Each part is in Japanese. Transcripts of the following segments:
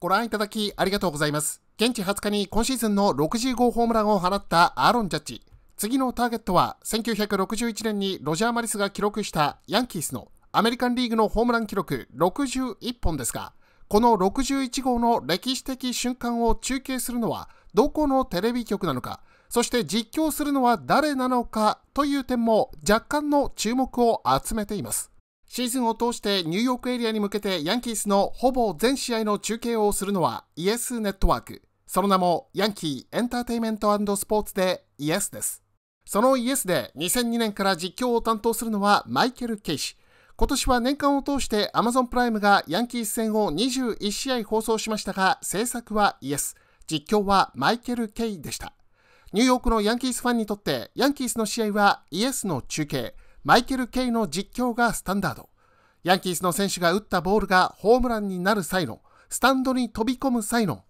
ご覧いただきありがとうございます。現地20日に今シーズンの60号ホームランを放ったアーロン・ジャッジ。次のターゲットは1961年にロジャー・マリスが記録したヤンキースのアメリカンリーグのホームラン記録61本ですが、この61号の歴史的瞬間を中継するのはどこのテレビ局なのか、そして実況するのは誰なのかという点も若干の注目を集めています。シーズンを通してニューヨークエリアに向けてヤンキースのほぼ全試合の中継をするのはイエスネットワーク。その名もヤンキーエンターテイメントスポーツでイエスです。そのイエスで2002年から実況を担当するのはマイケル・ケイシ。今年は年間を通してアマゾンプライムがヤンキース戦を21試合放送しましたが、制作はイエス。実況はマイケル・ケイでした。ニューヨークのヤンキースファンにとって、ヤンキースの試合はイエスの中継。マイケル・ケイの実況がスタンダード。ヤンキースの選手が打ったボールがホームランになる際の、スタンドに飛び込む際の、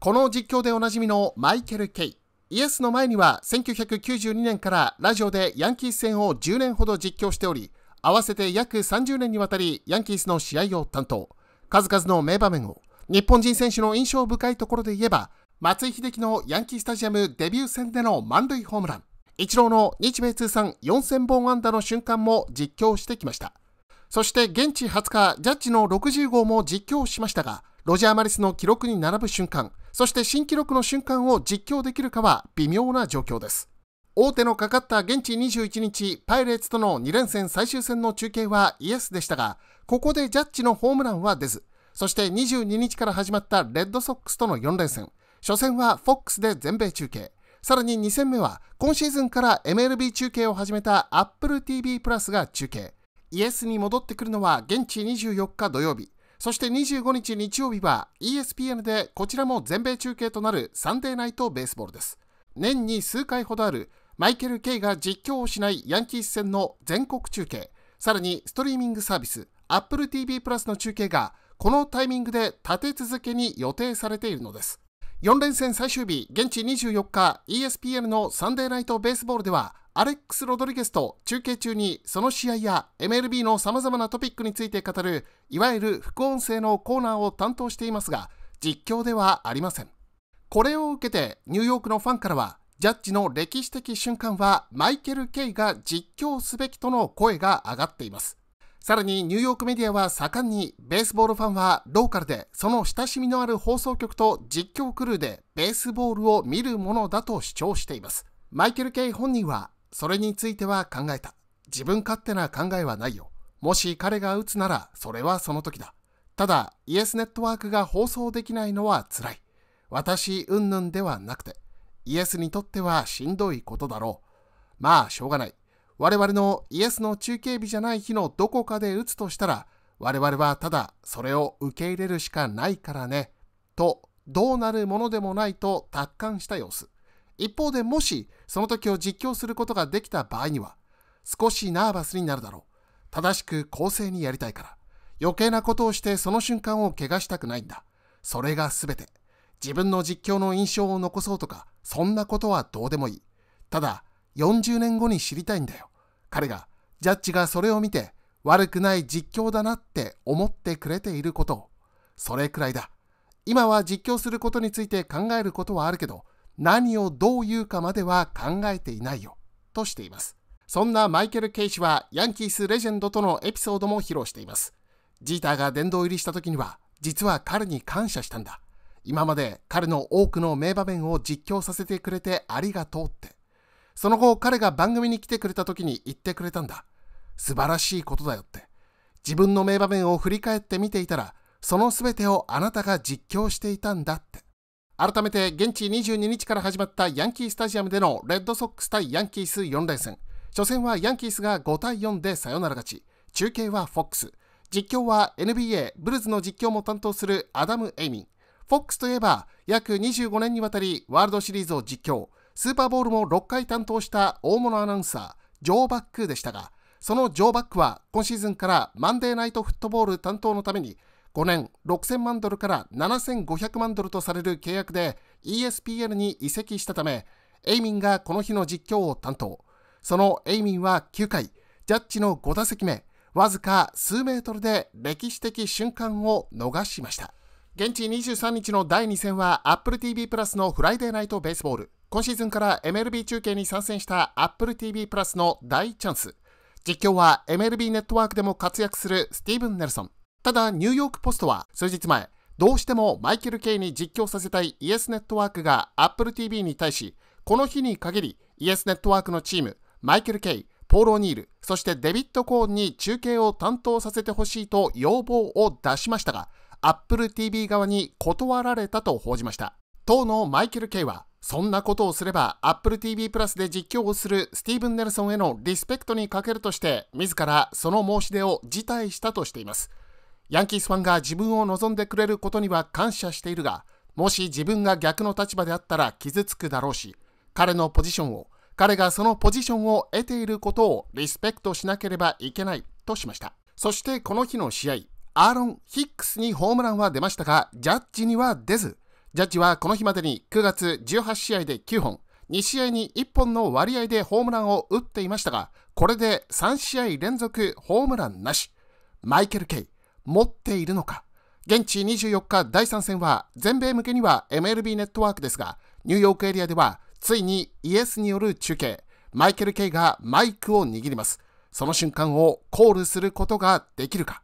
この実況でおなじみのマイケル・ケイ。イエスの前には1992年からラジオでヤンキース戦を10年ほど実況しており、合わせて約30年にわたりヤンキースの試合を担当。数々の名場面を、日本人選手の印象深いところで言えば、松井秀喜のヤンキースタジアムデビュー戦での満塁ホームラン、イチローの日米通算4000本安打の瞬間も実況してきました。そして現地20日、ジャッジの60号も実況しましたが、ロジャー・マリスの記録に並ぶ瞬間、そして新記録の瞬間を実況できるかは微妙な状況です。大手のかかった現地21日、パイレーツとの2連戦最終戦の中継はイエスでしたが、ここでジャッジのホームランは出ず、そして22日から始まったレッドソックスとの4連戦、初戦は FOX で全米中継。さらに2戦目は今シーズンから MLB 中継を始めた Apple TV プラスが中継。イエスに戻ってくるのは現地24日土曜日。そして25日日曜日は ESPN でこちらも全米中継となるサンデーナイトベースボールです。年に数回ほどあるマイケル・ケイが実況をしないヤンキース戦の全国中継、さらにストリーミングサービス Apple TV プラスの中継がこのタイミングで立て続けに予定されているのです。4連戦最終日、現地24日、ESPN のサンデーナイトベースボールでは、アレックス・ロドリゲスと中継中にその試合や MLB のさまざまなトピックについて語る、いわゆる副音声のコーナーを担当していますが、実況ではありません。これを受けて、ニューヨークのファンからは、ジャッジの歴史的瞬間はマイケル・ケイが実況すべきとの声が上がっています。さらにニューヨークメディアは盛んにベースボールファンはローカルでその親しみのある放送局と実況クルーでベースボールを見るものだと主張していますマイケル・ケイ本人はそれについては考えた自分勝手な考えはないよもし彼が打つならそれはその時だただイエスネットワークが放送できないのはつらい私云々ではなくてイエスにとってはしんどいことだろうまあしょうがない我々のイエスの中継日じゃない日のどこかで打つとしたら、我々はただそれを受け入れるしかないからね、と、どうなるものでもないと達観した様子。一方でもし、その時を実況することができた場合には、少しナーバスになるだろう。正しく公正にやりたいから。余計なことをしてその瞬間を怪我したくないんだ。それが全て。自分の実況の印象を残そうとか、そんなことはどうでもいい。ただ、40年後に知りたいんだよ。彼が、ジャッジがそれを見て、悪くない実況だなって思ってくれていることを。それくらいだ。今は実況することについて考えることはあるけど、何をどう言うかまでは考えていないよ。としています。そんなマイケル・ケイ氏はヤンキースレジェンドとのエピソードも披露しています。ジーターが殿堂入りした時には、実は彼に感謝したんだ。今まで彼の多くの名場面を実況させてくれてありがとうって。その後彼が番組に来てくれた時に言ってくれたんだ。素晴らしいことだよって。自分の名場面を振り返って見ていたら、その全てをあなたが実況していたんだって。改めて現地22日から始まったヤンキースタジアムでのレッドソックス対ヤンキース4連戦。初戦はヤンキースが5対4でサヨナラ勝ち。中継は FOX。実況は NBA、ブルズの実況も担当するアダム・エイミン。FOX といえば約25年にわたりワールドシリーズを実況。スーパーボールも6回担当した大物アナウンサー、ジョー・バックでしたが、そのジョー・バックは今シーズンからマンデーナイトフットボール担当のために5年6000万ドルから7500万ドルとされる契約で ESPN に移籍したため、エイミンがこの日の実況を担当。そのエイミンは9回、ジャッジの5打席目、わずか数メートルで歴史的瞬間を逃しました。現地23日の第2戦は Apple TV プラスのフライデーナイトベースボール。今シーズンから MLB 中継に参戦した Apple TV プラスの大チャンス。実況は MLB ネットワークでも活躍するスティーブン・ネルソン。ただ、ニューヨークポストは数日前、どうしてもマイケル・ケイに実況させたいイエスネットワークが Apple TV に対し、この日に限りイエスネットワークのチーム、マイケル・ケイ、ポール・オニール、そしてデビッド・コーンに中継を担当させてほしいと要望を出しましたが、Apple TV 側に断られたと報じました。当のマイケル・ケイは、そんなことをすれば Apple TV プラスで実況をするスティーブン・ネルソンへのリスペクトに欠けるとして、自らその申し出を辞退したとしています。ヤンキースファンが自分を望んでくれることには感謝しているが、もし自分が逆の立場であったら傷つくだろうし、彼のポジションを、彼がそのポジションを得ていることをリスペクトしなければいけないとしました。そしてこの日の試合、アーロン・ヒックスにホームランは出ましたが、ジャッジには出ず、ジャッジはこの日までに9月18試合で9本、2試合に1本の割合でホームランを打っていましたが、これで3試合連続ホームランなし。マイケル・ケイ、持っているのか現地24日第3戦は全米向けには MLB ネットワークですが、ニューヨークエリアではついにイエスによる中継、マイケル・ケイがマイクを握ります。その瞬間をコールすることができるか。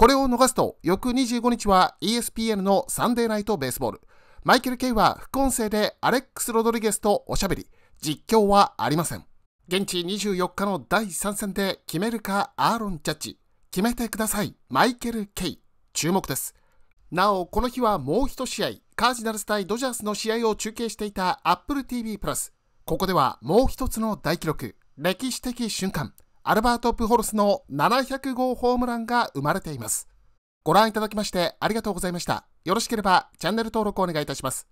これを逃すと、翌25日は ESPN のサンデーナイトベースボール。マイケル・ケイは副音声でアレックス・ロドリゲスとおしゃべり。実況はありません。現地24日の第3戦で決めるかアーロン・ジャッジ。決めてください。マイケル・ケイ。注目です。なお、この日はもう一試合、カージナルス対ドジャースの試合を中継していた Apple TV プラス。ここではもう一つの大記録、歴史的瞬間。アルバート・プホルスの700号ホームランが生まれています。ご覧いただきましてありがとうございました。よろしければチャンネル登録お願いいたします。